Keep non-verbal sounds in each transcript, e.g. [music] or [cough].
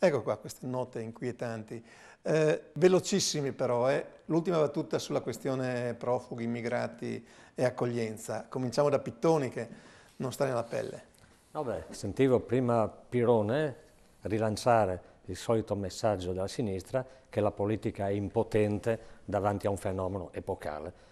Ecco qua queste note inquietanti. Eh, velocissimi però, eh. l'ultima battuta sulla questione profughi, immigrati e accoglienza. Cominciamo da Pittoni che non sta nella pelle. No sentivo prima Pirone rilanciare il solito messaggio della sinistra che la politica è impotente davanti a un fenomeno epocale.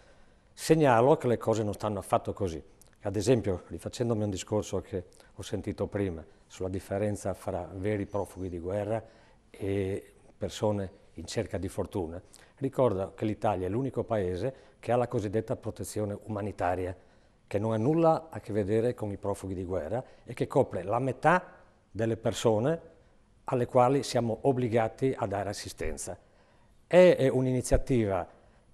Segnalo che le cose non stanno affatto così. Ad esempio, rifacendomi un discorso che ho sentito prima, sulla differenza fra veri profughi di guerra e persone in cerca di fortuna, ricorda che l'Italia è l'unico paese che ha la cosiddetta protezione umanitaria, che non ha nulla a che vedere con i profughi di guerra e che copre la metà delle persone alle quali siamo obbligati a dare assistenza. È un'iniziativa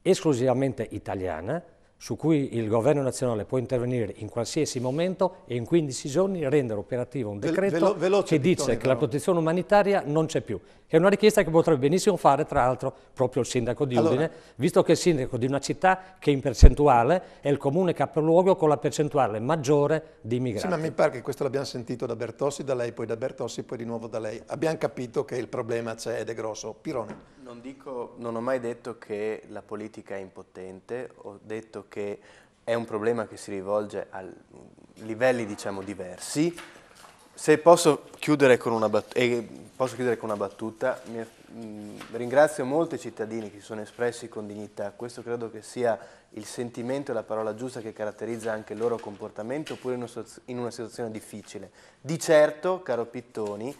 esclusivamente italiana, su cui il governo nazionale può intervenire in qualsiasi momento e in 15 giorni rendere operativo un decreto Ve che dice Vittorio, che la protezione umanitaria non c'è più, è una richiesta che potrebbe benissimo fare tra l'altro proprio il sindaco di Udine, allora, visto che è il sindaco di una città che in percentuale è il comune capoluogo con la percentuale maggiore di immigrati. Sì, ma mi pare che questo l'abbiamo sentito da Bertossi, da lei, poi da Bertossi, poi di nuovo da lei. Abbiamo capito che il problema c'è ed è grosso. Pirone. Non, dico, non ho mai detto che la politica è impotente, ho detto che che è un problema che si rivolge a mm, livelli diciamo, diversi. Se posso chiudere con una, bat eh, chiudere con una battuta, mi, mh, mm, ringrazio molto i cittadini che si sono espressi con dignità, questo credo che sia il sentimento e la parola giusta che caratterizza anche il loro comportamento, oppure in, in una situazione difficile. Di certo, caro Pittoni,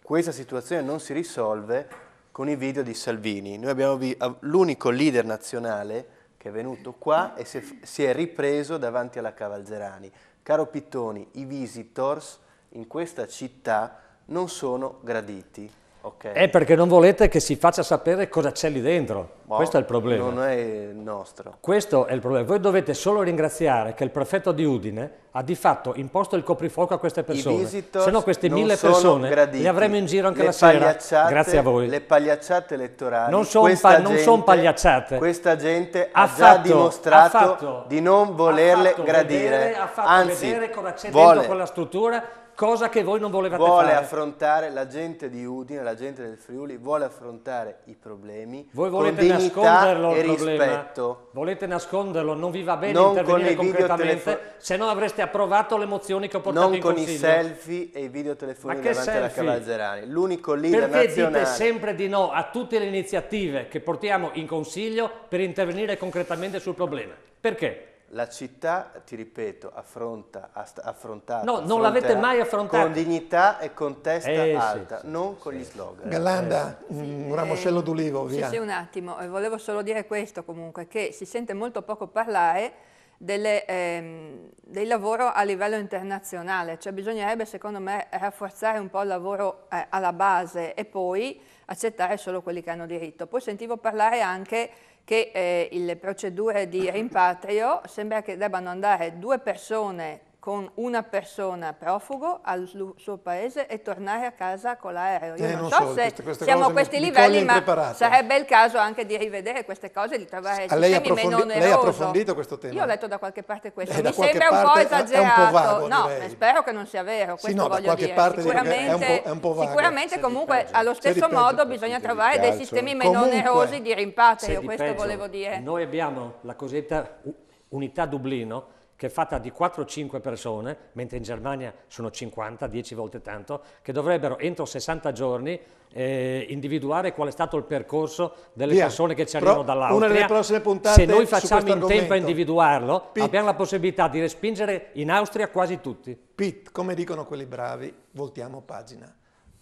questa situazione non si risolve con i video di Salvini. Noi abbiamo l'unico leader nazionale che è venuto qua e si è ripreso davanti alla Cavalzerani. Caro Pittoni, i visitors in questa città non sono graditi. Okay. È perché non volete che si faccia sapere cosa c'è lì dentro. Wow, boh, Questo è il problema. Non è nostro. Questo è il problema. Voi dovete solo ringraziare che il prefetto di Udine ha di fatto imposto il coprifuoco a queste persone. Se no queste mille persone graditi. le avremo in giro anche le la sera. Grazie a voi. Le pagliacciate elettorali. Non sono pa son pagliacciate. Questa gente ha, ha già fatto, dimostrato ha fatto, di non volerle gradire. Vedere, ha fatto Anzi, vedere cosa c'è dentro quella struttura cosa che voi non volevate vuole fare. Vuole affrontare, la gente di Udine, la gente del Friuli, vuole affrontare i problemi voi volete con nasconderlo e rispetto. Volete nasconderlo, non vi va bene non intervenire con concretamente, se no avreste approvato le mozioni che ho portato non in consiglio. Non con i selfie e i video telefoni davanti selfie? alla Cavalzerani, l'unico leader Perché nazionale. Perché dite sempre di no a tutte le iniziative che portiamo in consiglio per intervenire concretamente sul problema? Perché? la città, ti ripeto, affronta, affrontata, no, non l'avete mai affrontata con dignità e con testa eh, alta, sì, non sì, con gli slogan. Eh, Gallanda, eh, un ramoscello eh, d'ulivo, via. Sì, un attimo, eh, volevo solo dire questo comunque, che si sente molto poco parlare delle, ehm, del lavoro a livello internazionale, cioè bisognerebbe secondo me rafforzare un po' il lavoro eh, alla base e poi accettare solo quelli che hanno diritto. Poi sentivo parlare anche che eh, le procedure di rimpatrio sembra che debbano andare due persone con una persona profugo al suo paese e tornare a casa con l'aereo. Io eh, non, so, so se queste, siamo a questi livelli, ma sarebbe il caso anche di rivedere queste cose, di trovare S- ah, lei sistemi meno onerosi. Lei ha approfondito questo tema? Io ho letto da qualche parte questo, eh, mi sembra un po' esagerato, un po vago, no, spero che non sia vero, questo sì, no, voglio dire. sicuramente, è un po', è un po vago. sicuramente comunque allo stesso modo bisogna trovare dei sistemi meno onerosi di rimpatrio, questo volevo dire. Noi abbiamo la cosiddetta unità Dublino, che è fatta di 4-5 persone, mentre in Germania sono 50, 10 volte tanto, che dovrebbero entro 60 giorni eh, individuare qual è stato il percorso delle Via. persone che ci arrivano dall'Austria. Una delle prossime puntate Se noi facciamo in tempo a individuarlo, Pit. abbiamo la possibilità di respingere in Austria quasi tutti. Pit, come dicono quelli bravi, voltiamo pagina.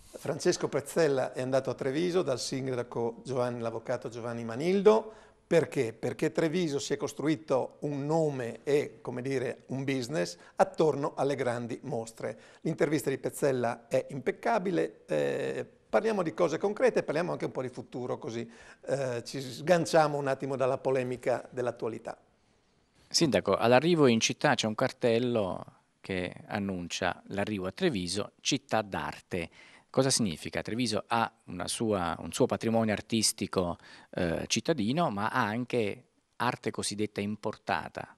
Francesco Pezzella è andato a Treviso dal sindaco Giovanni, l'avvocato Giovanni Manildo, perché? Perché Treviso si è costruito un nome e, come dire, un business attorno alle grandi mostre. L'intervista di Pezzella è impeccabile, eh, parliamo di cose concrete, e parliamo anche un po' di futuro, così eh, ci sganciamo un attimo dalla polemica dell'attualità. Sindaco, all'arrivo in città c'è un cartello che annuncia l'arrivo a Treviso, città d'arte. Cosa significa? Treviso ha sua, un suo patrimonio artistico eh, cittadino, ma ha anche arte cosiddetta importata.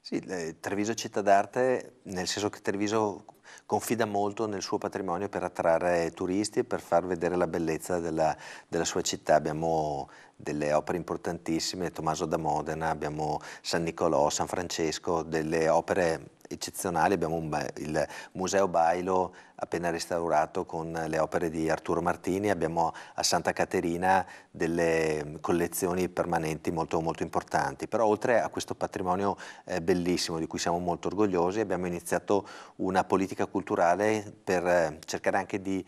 Sì, Treviso è città d'arte nel senso che Treviso confida molto nel suo patrimonio per attrarre turisti e per far vedere la bellezza della, della sua città. Abbiamo delle opere importantissime, Tommaso da Modena, abbiamo San Nicolò, San Francesco, delle opere eccezionali, abbiamo un, il Museo Bailo appena restaurato con le opere di Arturo Martini, abbiamo a Santa Caterina delle collezioni permanenti molto, molto importanti, però oltre a questo patrimonio eh, bellissimo di cui siamo molto orgogliosi abbiamo iniziato una politica culturale per eh, cercare anche di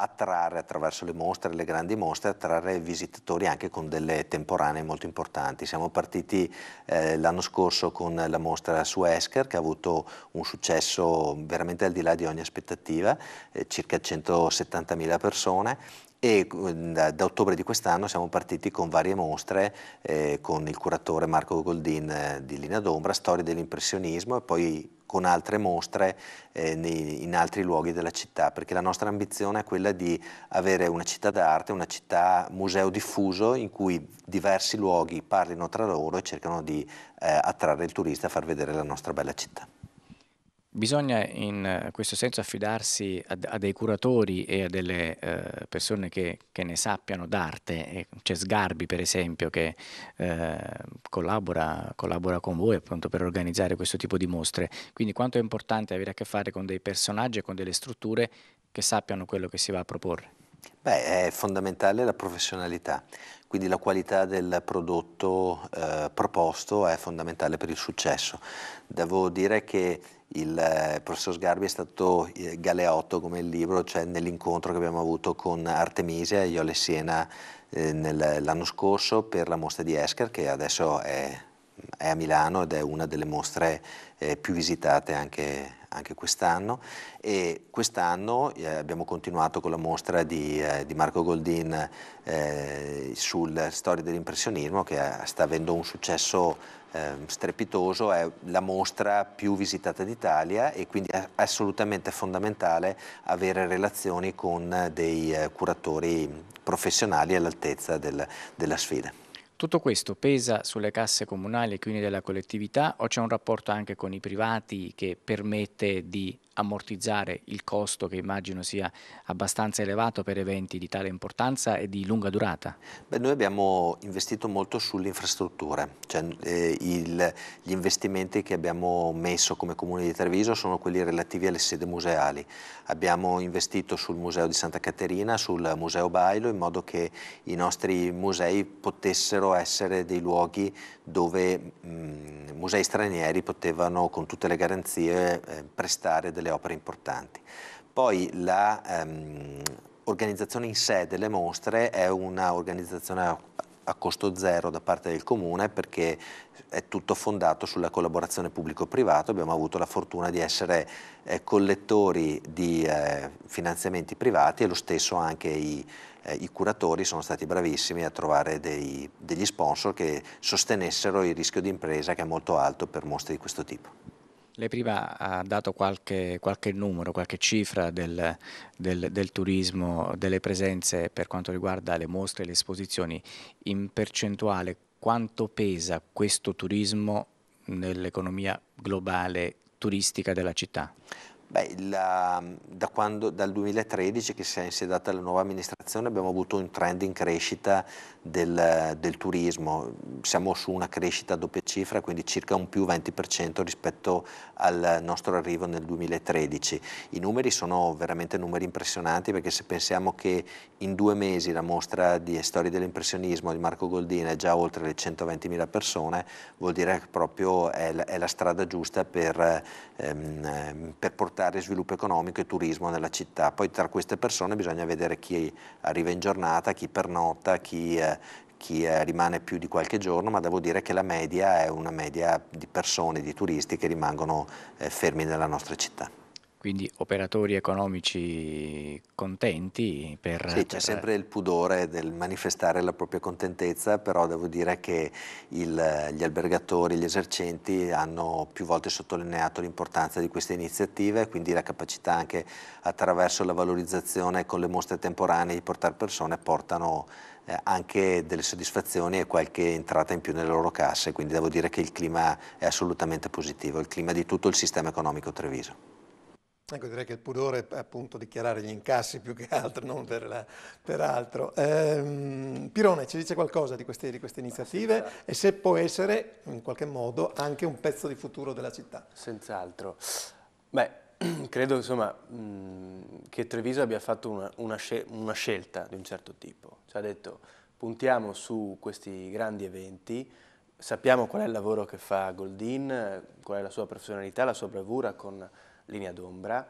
attrarre attraverso le mostre, le grandi mostre, attrarre visitatori anche con delle temporanee molto importanti. Siamo partiti eh, l'anno scorso con la mostra su Esker che ha avuto un successo veramente al di là di ogni aspettativa, eh, circa 170.000 persone e mm, da, da, ottobre di quest'anno siamo partiti con varie mostre eh, con il curatore Marco Goldin eh, di Linea d'Ombra, Storia dell'impressionismo e poi con altre mostre eh, nei, in altri luoghi della città, perché la nostra ambizione è quella di avere una città d'arte, una città museo diffuso in cui diversi luoghi parlino tra loro e cercano di eh, attrarre il turista a far vedere la nostra bella città. Bisogna in eh, questo senso affidarsi a, a dei curatori e a delle eh, persone che, che, ne sappiano d'arte. C'è Sgarbi, per esempio, che eh, collabora, collabora, con voi appunto per organizzare questo tipo di mostre. Quindi quanto è importante avere a che fare con dei personaggi e con delle strutture che sappiano quello che si va a proporre? Beh, è fondamentale la professionalità, quindi la qualità del prodotto eh, proposto è fondamentale per il successo. Devo dire che eh, il professor Sgarbi è stato eh, galeotto come il libro, cioè nell'incontro che abbiamo avuto con Artemisia, io alle Siena eh, l'anno scorso per la mostra di Esker che adesso è, è, a Milano ed è una delle mostre eh, più visitate anche, anche quest'anno e quest'anno eh, abbiamo continuato con la mostra di, eh, di Marco Goldin sulla storia dell'impressionismo che sta avendo un successo eh, strepitoso, è la mostra più visitata d'Italia e quindi è assolutamente fondamentale avere relazioni con dei eh, curatori professionali all'altezza del, della sfida. Tutto questo pesa sulle casse comunali e quindi della collettività o c'è un rapporto anche con i privati che permette di ammortizzare il costo che immagino sia abbastanza elevato per eventi di tale importanza e di lunga durata? Beh, noi abbiamo investito molto sulle infrastrutture, cioè, eh, il, gli investimenti che abbiamo messo come Comune di Treviso sono quelli relativi alle sede museali, abbiamo investito sul Museo di Santa Caterina, sul Museo Bailo in modo che i nostri musei potessero essere dei luoghi dove mh, mm, musei stranieri potevano con tutte le garanzie eh, prestare delle delle opere importanti. Poi l'organizzazione ehm, in sé delle mostre è un'organizzazione a, a costo zero da parte del comune perché è tutto fondato sulla collaborazione pubblico-privato, abbiamo avuto la fortuna di essere eh, collettori di eh, finanziamenti privati e lo stesso anche i, eh, i curatori sono stati bravissimi a trovare dei, degli sponsor che sostenessero il rischio di impresa che è molto alto per mostre di questo tipo. Lei prima ha dato qualche, qualche numero, qualche cifra del, del, del, turismo, delle presenze per quanto riguarda le mostre e le esposizioni. In percentuale quanto pesa questo turismo nell'economia globale turistica della città? Beh, la, ehm, da quando, dal 2013 che si è insediata la nuova amministrazione abbiamo avuto un trend in crescita del, del turismo, siamo su una crescita a doppia cifra, quindi circa un più 20% rispetto al nostro arrivo nel 2013. I numeri sono veramente numeri impressionanti perché se pensiamo che in due mesi la mostra di storie dell'impressionismo di Marco Goldini è già oltre le 120.000 persone, vuol dire che proprio è la, è la strada giusta per, ehm, per portare portare sviluppo economico e turismo nella città. Poi tra queste persone bisogna vedere chi arriva in giornata, chi pernotta, chi, eh, chi eh, rimane più di qualche giorno, ma devo dire che la media è una media di persone, di turisti che rimangono eh, fermi nella nostra città. Quindi operatori economici contenti per... Sì, per... c'è sempre il pudore del manifestare la propria contentezza, però devo dire che il, gli albergatori, gli esercenti hanno più volte sottolineato l'importanza di queste iniziative, e quindi la capacità anche attraverso la valorizzazione con le mostre temporanee di portare persone portano eh, anche delle soddisfazioni e qualche entrata in più nelle loro casse, quindi devo dire che il clima è assolutamente positivo, il clima di tutto il sistema economico treviso. Ecco, direi che il pudore è appunto dichiarare gli incassi più che altro, non per, la, per altro. Ehm, Pirone, ci dice qualcosa di queste, di queste iniziative e se può essere in qualche modo anche un pezzo di futuro della città? Senz'altro. Beh, [clears throat] credo insomma, che Treviso abbia fatto una, una, scel una scelta di un certo tipo. Ci ha detto puntiamo su questi grandi eventi, Sappiamo qual è il lavoro che fa Goldin, qual è la sua professionalità, la sua bravura con linea d'ombra.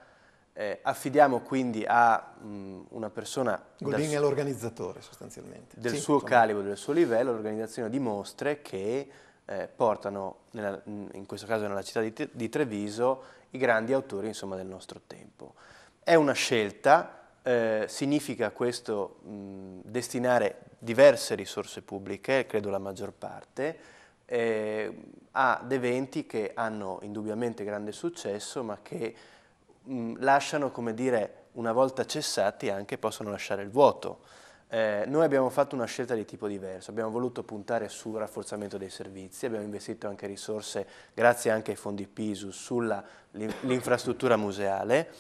Eh, affidiamo quindi a mh, mm, una persona... Goldin è l'organizzatore sostanzialmente. Del sì, suo insomma. calibro, del suo livello, l'organizzazione di mostre che eh, portano, nella, mm, in questo caso nella città di, di Treviso, i grandi autori insomma, del nostro tempo. È una scelta, eh, significa questo mh, mm, destinare diverse risorse pubbliche, credo la maggior parte, eh, ad eventi che hanno indubbiamente grande successo ma che mh, lasciano, come dire, una volta cessati anche possono lasciare il vuoto. Eh, noi abbiamo fatto una scelta di tipo diverso, abbiamo voluto puntare sul rafforzamento dei servizi, abbiamo investito anche risorse, grazie anche ai fondi PISU, sull'infrastruttura museale,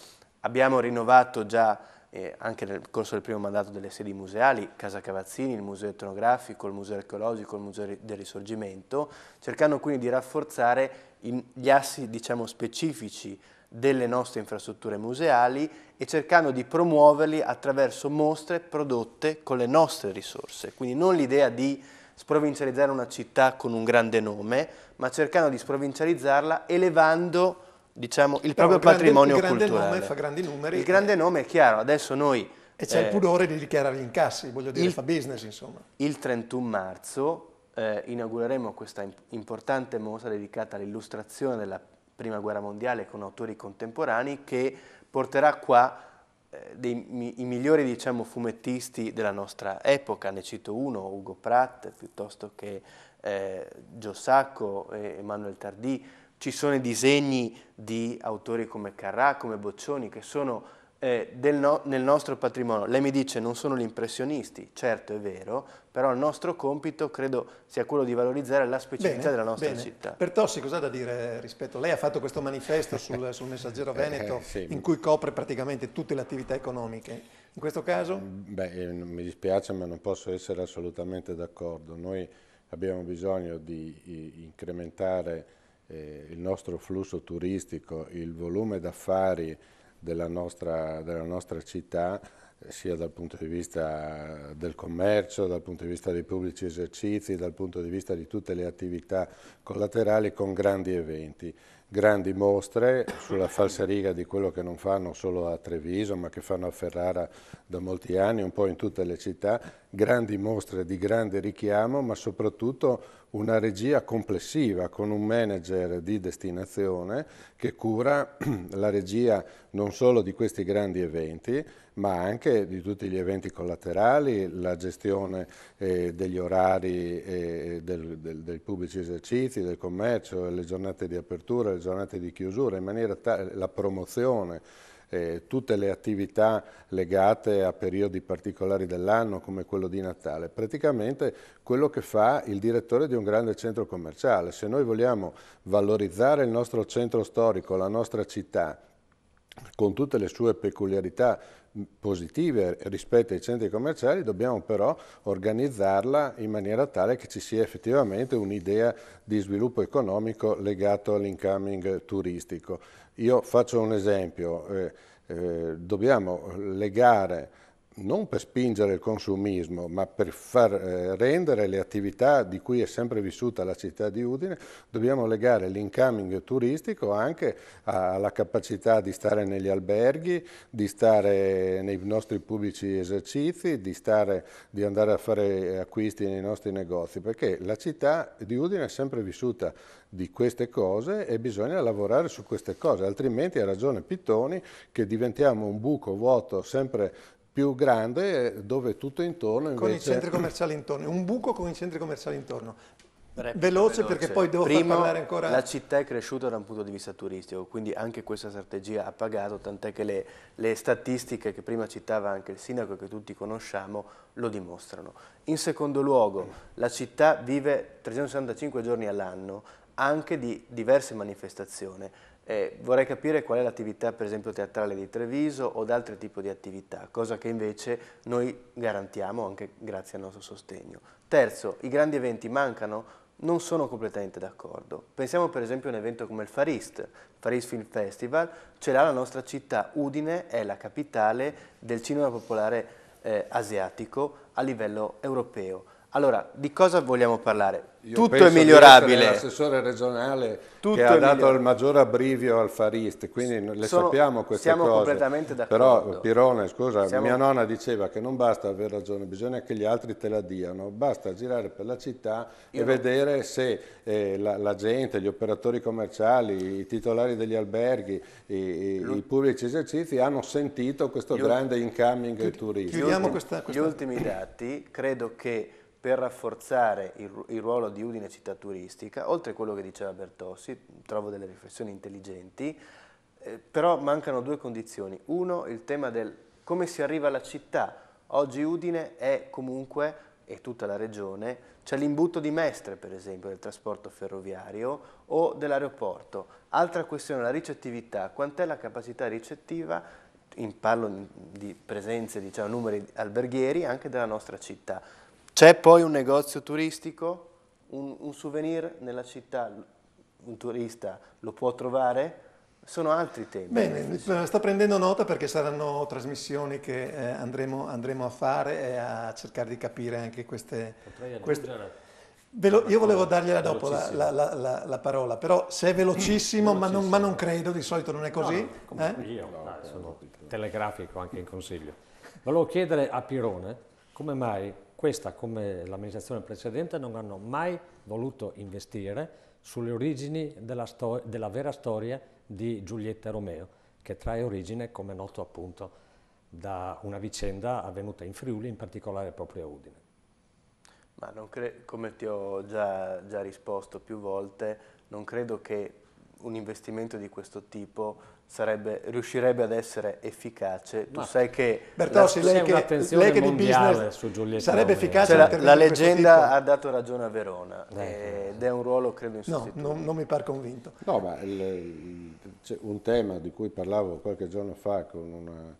abbiamo rinnovato già eh, anche nel corso del primo mandato delle sedi museali, Casa Cavazzini, il Museo Etnografico, il Museo Archeologico, il Museo del Risorgimento, cercando quindi di rafforzare in, gli assi diciamo, specifici delle nostre infrastrutture museali e cercando di promuoverli attraverso mostre prodotte con le nostre risorse. Quindi non l'idea di sprovincializzare una città con un grande nome, ma cercando di sprovincializzarla elevando diciamo, il proprio il grande, patrimonio il grande culturale. Nome fa grandi numeri. Il grande nome è chiaro, adesso noi... E c'è eh, il pudore di dichiarare gli incassi, voglio dire, il, fa business insomma. Il 31 marzo eh, inaugureremo questa importante mostra dedicata all'illustrazione della Prima Guerra Mondiale con autori contemporanei che porterà qua eh, dei, i migliori diciamo, fumettisti della nostra epoca, ne cito uno, Ugo Pratt, piuttosto che eh, Giosacco, Emanuele Tardì, ci sono i disegni di autori come Carrà, come Boccioni, che sono eh, no, nel nostro patrimonio. Lei mi dice non sono gli impressionisti, certo è vero, però il nostro compito credo sia quello di valorizzare la specificità bene, della nostra bene. città. Per Tossi cos'ha da dire rispetto? Lei ha fatto questo manifesto sul, [laughs] sul Messaggero Veneto eh, sì. in cui copre praticamente tutte le attività economiche. In questo caso? Beh, eh, mi dispiace ma non posso essere assolutamente d'accordo. Noi abbiamo bisogno di incrementare eh, il nostro flusso turistico, il volume d'affari della nostra, della nostra città eh, sia dal punto di vista del commercio, dal punto di vista dei pubblici esercizi, dal punto di vista di tutte le attività collaterali con grandi eventi grandi mostre sulla falsariga di quello che non fanno solo a Treviso ma che fanno a Ferrara da molti anni, un po' in tutte le città, grandi mostre di grande richiamo ma soprattutto una regia complessiva con un manager di destinazione che cura [clears throat] la regia non solo di questi grandi eventi, ma anche di tutti gli eventi collaterali, la gestione eh, degli orari eh, del, del, dei pubblici esercizi, del commercio, le giornate di apertura, le giornate di chiusura, in maniera la promozione, eh, tutte le attività legate a periodi particolari dell'anno come quello di Natale, praticamente quello che fa il direttore di un grande centro commerciale. Se noi vogliamo valorizzare il nostro centro storico, la nostra città, con tutte le sue peculiarità positive rispetto ai centri commerciali, dobbiamo però organizzarla in maniera tale che ci sia effettivamente un'idea di sviluppo economico legato all'incoming turistico. Io faccio un esempio, eh, eh, dobbiamo legare non per spingere il consumismo, ma per far eh, rendere le attività di cui è sempre vissuta la città di Udine, dobbiamo legare l'incoming turistico anche alla capacità di stare negli alberghi, di stare nei nostri pubblici esercizi, di, stare, di andare a fare acquisti nei nostri negozi, perché la città di Udine è sempre vissuta di queste cose e bisogna lavorare su queste cose, altrimenti ha ragione Pittoni che diventiamo un buco vuoto sempre più grande dove tutto intorno invece... Con i centri [laughs] commerciali intorno, un buco con i centri commerciali intorno. Veloce, veloce, perché poi devo Primo, parlare ancora. La città è cresciuta da un punto di vista turistico, quindi anche questa strategia ha pagato, tant'è che le, le, statistiche che prima citava anche il sindaco e che tutti conosciamo lo dimostrano. In secondo luogo, la città vive 365 giorni all'anno anche di diverse manifestazioni eh, vorrei capire qual è l'attività per esempio teatrale di Treviso o ad altri tipi di attività, cosa che invece noi garantiamo anche grazie al nostro sostegno. Terzo, i grandi eventi mancano? Non sono completamente d'accordo. Pensiamo per esempio a un evento come il Farist, Faris Film Festival, ce l'ha la nostra città, Udine è la capitale del cinema popolare eh, asiatico a livello europeo. Allora, di cosa vogliamo parlare? Io tutto è migliorabile. L'assessore regionale tutto che ha dato il maggior abbrivio al fariste, quindi le Sono, sappiamo queste siamo cose. Siamo completamente d'accordo. Però Pirone, scusa, siamo... mia nonna diceva che non basta aver ragione, bisogna che gli altri te la diano, basta girare per la città Io e no. vedere se eh, la, la, gente, gli operatori commerciali, i titolari degli alberghi, i, i, i pubblici esercizi hanno sentito questo Io... grande incoming Chiud- turismo. Chiudiamo questa, questa... Gli ultimi dati, credo che per rafforzare il, il, ruolo di Udine città turistica, oltre a quello che diceva Bertossi, trovo delle riflessioni intelligenti, eh, però mancano due condizioni. Uno, il tema del come si arriva alla città. Oggi Udine è comunque, e tutta la regione, c'è l'imbuto di Mestre, per esempio, del trasporto ferroviario o dell'aeroporto. Altra questione, la ricettività. Quant'è la capacità ricettiva in, parlo di presenze, diciamo, numeri alberghieri anche della nostra città. C'è poi un negozio turistico, un, un souvenir nella città, un turista lo può trovare? sono altri temi. Bene, eh, sto prendendo nota perché saranno trasmissioni che eh, andremo, andremo, a fare e a cercare di capire anche queste... queste... Velo, io volevo dargliela dopo la, la, la, la, parola, però se è velocissimo, velocissimo. Ma, non, ma, non, credo, di solito non è così. No, eh? Io no, sono telegrafico anche in consiglio. Volevo chiedere a Pirone come mai questa come l'amministrazione precedente non hanno mai voluto investire sulle origini della, della vera storia di Giulietta Romeo, che trae origine, come noto appunto, da una vicenda avvenuta in Friuli, in particolare proprio a Udine. Ma come ti ho già, già risposto più volte, non credo che un investimento di questo tipo sarebbe, riuscirebbe ad essere efficace. Ma tu sai che Bertossi, la, lei, che, lei che di business su Giulietta sarebbe efficace. Cioè, la, leggenda ha dato ragione a Verona eh. eh, eh, eh. ed è un ruolo credo insostituibile. No, non, non mi par convinto. No, ma il, un tema di cui parlavo qualche giorno fa con una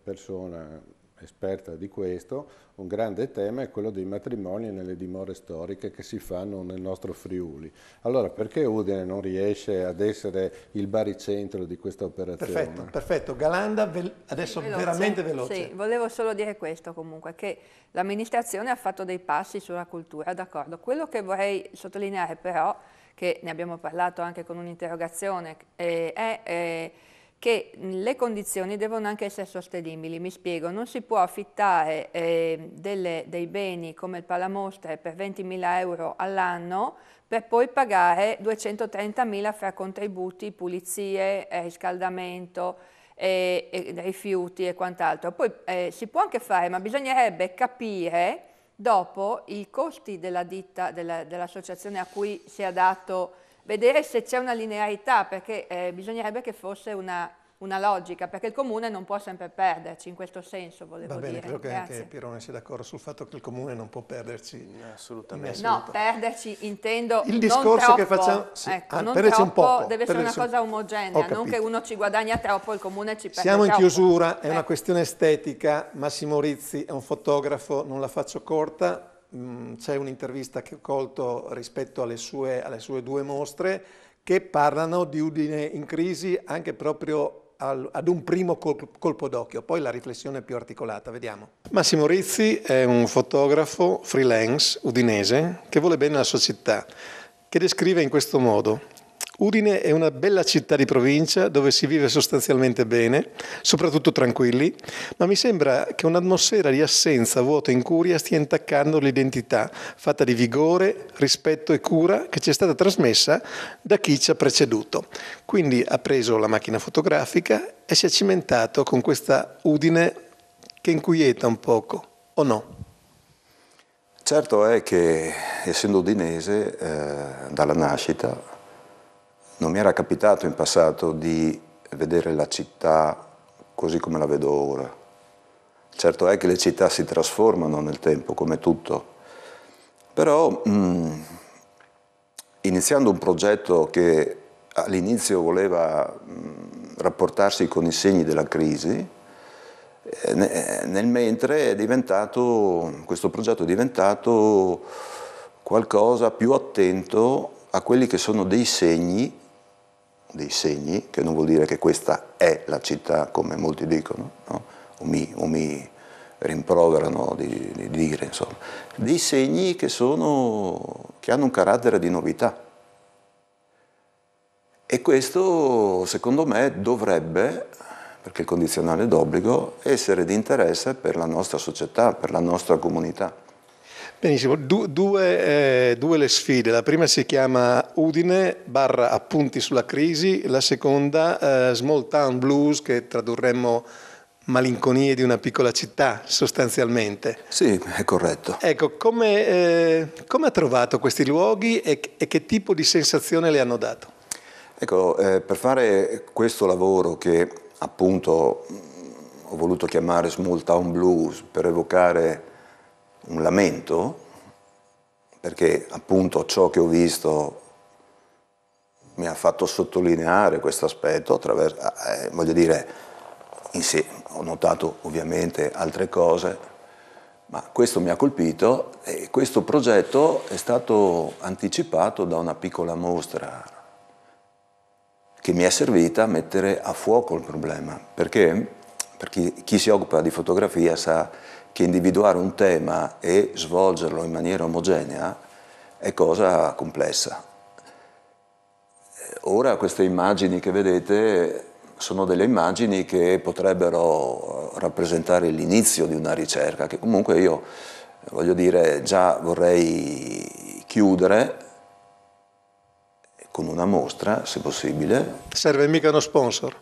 persona esperta di questo, un grande tema è quello dei matrimoni nelle dimore storiche che si fanno nel nostro Friuli. Allora perché Udine non riesce ad essere il baricentro di questa operazione? Perfetto, perfetto. Galanda ve adesso sì, veloce. veramente veloce. Sì, volevo solo dire questo comunque, che l'amministrazione ha fatto dei passi sulla cultura, d'accordo. Quello che vorrei sottolineare però, che ne abbiamo parlato anche con un'interrogazione, eh, è... Eh, che le condizioni devono anche essere sostenibili. Mi spiego, non si può affittare eh, delle, dei beni come il palamostre per 20.000 euro all'anno per poi pagare 230.000 fra contributi, pulizie, eh, riscaldamento, eh, rifiuti e quant'altro. Poi eh, si può anche fare, ma bisognerebbe capire dopo i costi della ditta, dell'associazione dell a cui si è dato vedere se c'è una linearità, perché eh, bisognerebbe che fosse una, una, logica, perché il comune non può sempre perderci, in questo senso volevo dire. Va bene, dire. credo che Grazie. anche Pirone sia d'accordo sul fatto che il comune non può perderci. Assolutamente. No, perderci intendo Il discorso troppo, che facciamo... Sì. Ecco, ah, non troppo, un poco, deve essere una cosa omogenea, non che uno ci guadagna troppo e il comune ci perde Siamo in chiusura, è ecco. una questione estetica, Massimo Rizzi è un fotografo, non la faccio corta, c'è un'intervista che ho colto rispetto alle sue, alle sue, due mostre che parlano di Udine in crisi anche proprio al, ad un primo colpo, colpo d'occhio, poi la riflessione più articolata, vediamo. Massimo Rizzi è un fotografo freelance udinese che vuole bene alla società, che descrive in questo modo Udine è una bella città di provincia dove si vive sostanzialmente bene, soprattutto tranquilli, ma mi sembra che un'atmosfera di assenza, vuoto e incuria stia intaccando l'identità fatta di vigore, rispetto e cura che ci è stata trasmessa da chi ci ha preceduto. Quindi ha preso la macchina fotografica e si è cimentato con questa Udine che inquieta un poco, o no? Certo è che, essendo udinese, eh, dalla nascita non mi era capitato in passato di vedere la città così come la vedo ora. Certo è che le città si trasformano nel tempo, come tutto, però mh, mm, iniziando un progetto che all'inizio voleva mh, mm, rapportarsi con i segni della crisi, eh, nel mentre questo progetto è diventato qualcosa più attento a quelli che sono dei segni dei segni, che non vuol dire che questa è la città come molti dicono, no? o, mi, o, mi, rimproverano di, di dire, insomma, dei segni che, sono, che hanno un carattere di novità. E questo, secondo me, dovrebbe, perché il condizionale d'obbligo, essere di interesse per la nostra società, per la nostra comunità. Benissimo, du- due, eh, due, le sfide. La prima si chiama Udine barra appunti sulla crisi, la seconda eh, Small Town Blues che tradurremmo malinconie di una piccola città sostanzialmente. Sì, è corretto. Ecco, come, eh, come ha trovato questi luoghi e, e, che tipo di sensazione le hanno dato? Ecco, eh, per fare questo lavoro che appunto ho voluto chiamare Small Town Blues per evocare un lamento, perché appunto ciò che ho visto mi ha fatto sottolineare questo aspetto, attraverso, eh, eh, voglio dire, sé, ho notato ovviamente altre cose, ma questo mi ha colpito e questo progetto è stato anticipato da una piccola mostra che mi è servita a mettere a fuoco il problema, perché per chi, chi si occupa di fotografia sa che individuare un tema e svolgerlo in maniera omogenea è cosa complessa. Eh, ora queste immagini che vedete sono delle immagini che potrebbero eh, rappresentare l'inizio di una ricerca, che comunque io eh, voglio dire già vorrei chiudere con una mostra, se possibile. Serve mica uno sponsor?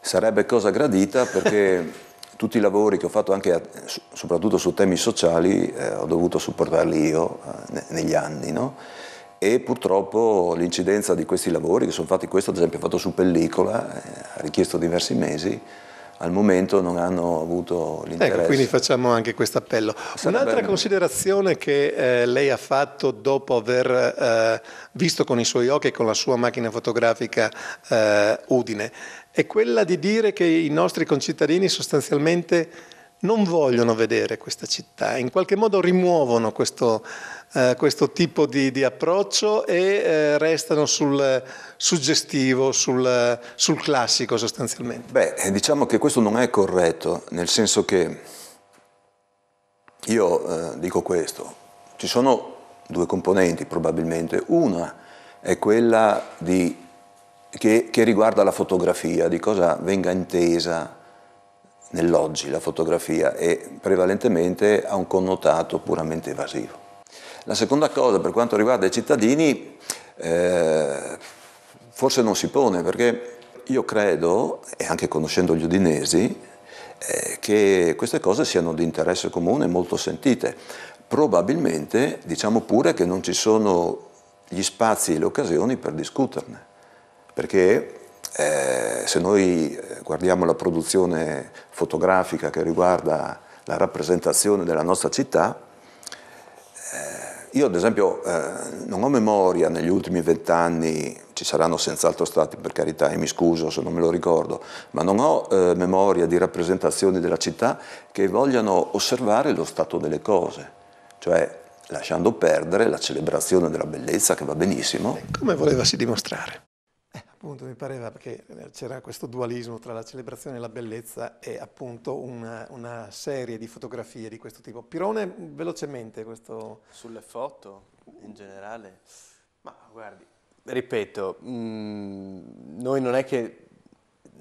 Sarebbe cosa gradita perché [laughs] tutti i lavori che ho fatto anche a, eh, soprattutto su temi sociali eh, ho dovuto supportarli io eh, negli anni no? e purtroppo l'incidenza di questi lavori che sono fatti, questo ad esempio fatto su pellicola, eh, ha richiesto diversi mesi, al momento non hanno avuto l'interesse. Ecco, quindi facciamo anche questo appello. Un'altra considerazione che eh, lei ha fatto dopo aver eh, visto con i suoi occhi e con la sua macchina fotografica eh, Udine, è quella di dire che i nostri concittadini sostanzialmente non vogliono vedere questa città, in qualche modo rimuovono questo, eh, questo tipo di, di, approccio e eh, restano sul suggestivo, sul, sul classico sostanzialmente. Beh, eh, diciamo che questo non è corretto, nel senso che io eh, dico questo, ci sono due componenti probabilmente, una è quella di che, che riguarda la fotografia, di cosa venga intesa nell'oggi la fotografia e prevalentemente ha un connotato puramente evasivo. La seconda cosa per quanto riguarda i cittadini eh, forse non si pone perché io credo, e anche conoscendo gli udinesi, eh, che queste cose siano di interesse comune molto sentite. Probabilmente diciamo pure che non ci sono gli spazi e le occasioni per discuterne perché eh, se noi eh, guardiamo la produzione fotografica che riguarda la rappresentazione della nostra città, eh, io ad esempio eh, non ho memoria negli ultimi vent'anni, ci saranno senz'altro stati per carità e mi scuso se non me lo ricordo, ma non ho eh, memoria di rappresentazioni della città che vogliano osservare lo stato delle cose, cioè lasciando perdere la celebrazione della bellezza che va benissimo. Come volevasi dimostrare? Appunto, mi pareva che c'era questo dualismo tra la celebrazione e la bellezza e appunto una, una serie di fotografie di questo tipo. Pirone, velocemente questo... Sulle foto in generale? Ma guardi, ripeto, mh, mm, noi non è che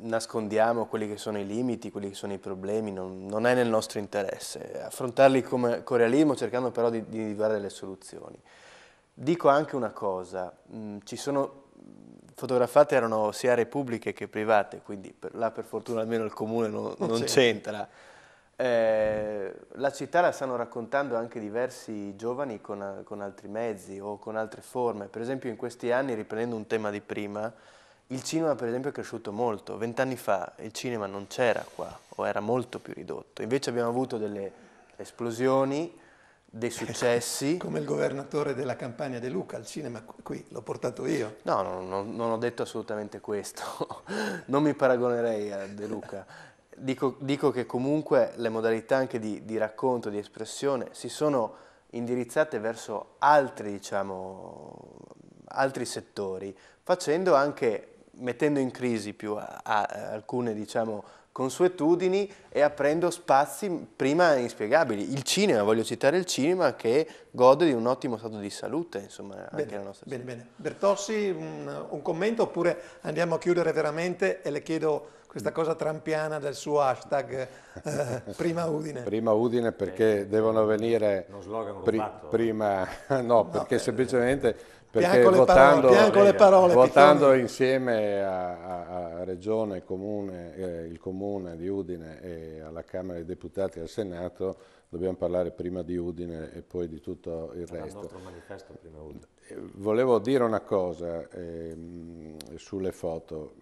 nascondiamo quelli che sono i limiti, quelli che sono i problemi, non, non è nel nostro interesse. Affrontarli come, con realismo cercando però di, di individuare delle soluzioni. Dico anche una cosa, mh, mm, ci sono fotografate erano sia repubbliche che private, quindi per, là per fortuna almeno il comune non, non c'entra. Eh, la città la stanno raccontando anche diversi giovani con, con, altri mezzi o con altre forme. Per esempio in questi anni, riprendendo un tema di prima, il cinema per esempio è cresciuto molto. Vent'anni fa il cinema non c'era qua o era molto più ridotto. Invece abbiamo avuto delle esplosioni dei ecco, successi. Come il governatore della campagna De Luca al cinema, qui l'ho portato io. No, no, no, non ho detto assolutamente questo, [laughs] non mi paragonerei a De Luca. Dico, dico che comunque le modalità anche di, di, racconto, di espressione, si sono indirizzate verso altri, diciamo, altri settori, facendo anche, mettendo in crisi più a, a, a alcune, diciamo, consuetudini e aprendo spazi prima inspiegabili. Il cinema, voglio citare il cinema che gode di un ottimo stato di salute, insomma, bene, anche la nostra Bene, bene. Bertossi, un, un, commento oppure andiamo a chiudere veramente e le chiedo questa mm. cosa trampiana del suo hashtag eh, [laughs] prima Udine. Prima Udine perché eh, devono venire... Pri, prima... [laughs] No, no perché eh, semplicemente perché votando, parole, pianco le parole. Votando insieme a, a Regione, Comune, eh, il Comune di Udine e alla Camera dei Deputati e al Senato, dobbiamo parlare prima di Udine e poi di tutto il Era resto. Il eh, Volevo dire una cosa eh, sulle foto.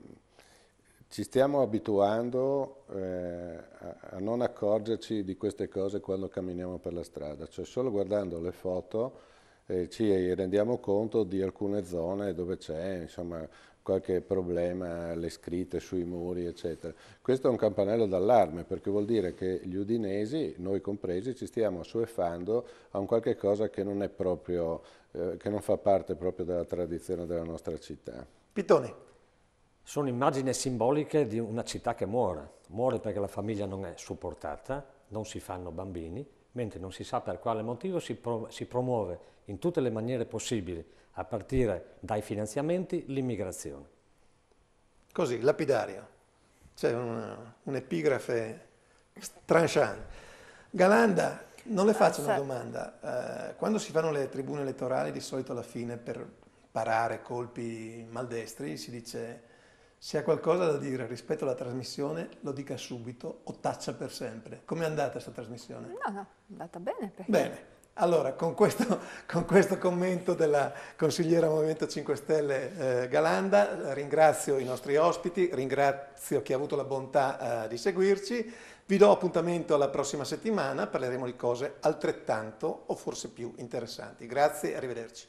Ci stiamo abituando eh, a non accorgerci di queste cose quando camminiamo per la strada, cioè solo guardando le foto eh, ci rendiamo conto di alcune zone dove c'è qualche problema, le scritte sui muri eccetera. Questo è un campanello d'allarme perché vuol dire che gli udinesi, noi compresi, ci stiamo assuefando a un qualche cosa che non, è proprio, eh, che non fa parte proprio della tradizione della nostra città. Pitone. Sono immagini simboliche di una città che muore, muore perché la famiglia non è supportata, non si fanno bambini, mentre non si sa per quale motivo si, pro si promuove in tutte le maniere possibili, a partire dai finanziamenti, l'immigrazione. Così, lapidario. C'è un'epigrafe un tranchant. Galanda, non le faccio una domanda. Eh, quando si fanno le tribune elettorali, di solito alla fine, per parare colpi maldestri, si dice se ha qualcosa da dire rispetto alla trasmissione, lo dica subito o taccia per sempre. Com'è andata questa trasmissione? No, no, è andata bene. Perché... Bene. Allora, con questo, [laughs] con questo, commento della consigliera Movimento 5 Stelle eh, Galanda, ringrazio i nostri ospiti, ringrazio chi ha avuto la bontà eh, di seguirci. Vi do appuntamento alla prossima settimana, parleremo di cose altrettanto o forse più interessanti. Grazie e arrivederci.